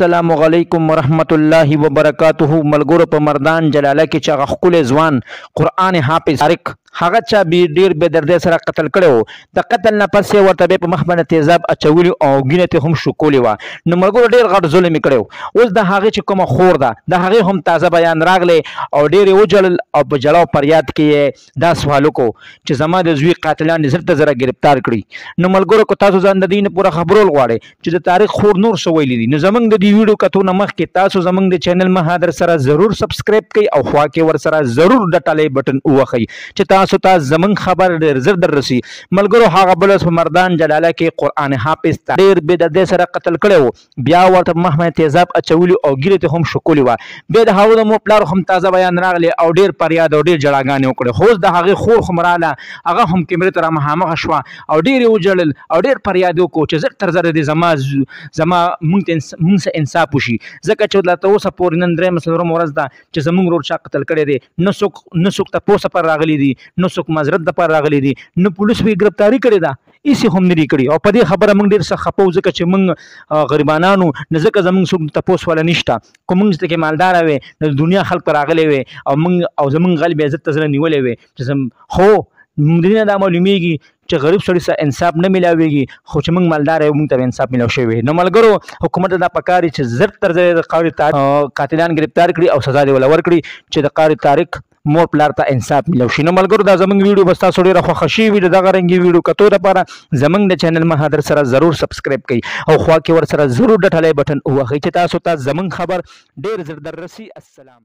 السلام علیکم ورحمت الله وبرکاتہ ملګرو په مردان جلاله کې چې غخول ځوان قران حافظ تاریخ هغه چا به ډیر به دردې سره قتل کړو د قتل نه پسې ورته به په مخ باندې تیزاب اچولی او ګینته هم شوکولې و نو مرګور ډیر غټ ظلم کړو اوس د هغه چې کومه خور ده د هغه هم تازه بیان راغلی او ډیر وجل او په جلاو پریاد کې دا سوال کو چې زما د زوی قاتلان زرت زره گرفتار کړي نو مرګور کو تاسو ځان د دین پورې خبرول غواړي چې د تاریخ خور نور شویل دي نو زمنګ د دې ویډیو کتو نه مخ کې تاسو زمنګ د چینل مهادر سره ضرور سبسکرایب کړئ او خوا کې ور سره ضرور د ټاله بٹن ووخی چې تاسو ته زمنګ خبر ډیر زر در رسی ملګرو هغه بلوس په مردان جلاله کې قران حافظ ډیر به د سره قتل کړو بیا ورته محمد تیزاب اچولی او ګیره ته هم شکولي و به د هغو د مو پلار هم تازه بیان راغلی او ډیر پریاد او ډیر جړاګانې وکړي خو د هغه خور خمراله هغه هم کیمرې ته را مخامخ شوه او ډیر وجړل او ډیر پریاد وکړو چې زر تر زر دې زما زما مونږ ته انصاف وشي ځکه چې لا ته اوسه پورې نن درې مسلورم ورځ ده چې زمونږ روډ چا قتل کړی دی نه څوک نه څوک ته پوسه پر راغلی دی نو څوک مزرد د پر راغلي دي نو پولیس به گرفتاری کړي دا ایسی هم نری کړي او په دې خبره موږ ډیر څه خپو ځکه چې موږ غریبانانو نه ځکه زموږ څوک تپوس ولا نشته کوم موږ ته کې مالدار وي د دنیا خلک راغلي وي او موږ او زموږ غلب عزت ته ځنه نیولې وي چې خو مدینه دا معلومیږي چې غریب سړي سره انصاف نه ملاويږي خو چې موږ مالدار یو موږ ته انصاف ملو شوی نو ملګرو حکومت دا پکاري چې زړه تر زړه د قاری قاتلان گرفتار کړي او سزا دی ولور کړي چې د قاری تاریخ مور پلار ته انصاف ملو شي نو ملګرو دا زمونږ ویډیو بس تاسو ډیره خوښه شي ویډیو دغه رنګي ویډیو کتو لپاره زمونږ د چینل مهادر سره ضرور سبسکرایب کړئ او خوا کې ور سره ضرور د ټلې بٹن ووهئ چې تاسو ته زمونږ خبر ډیر زر در رسي السلام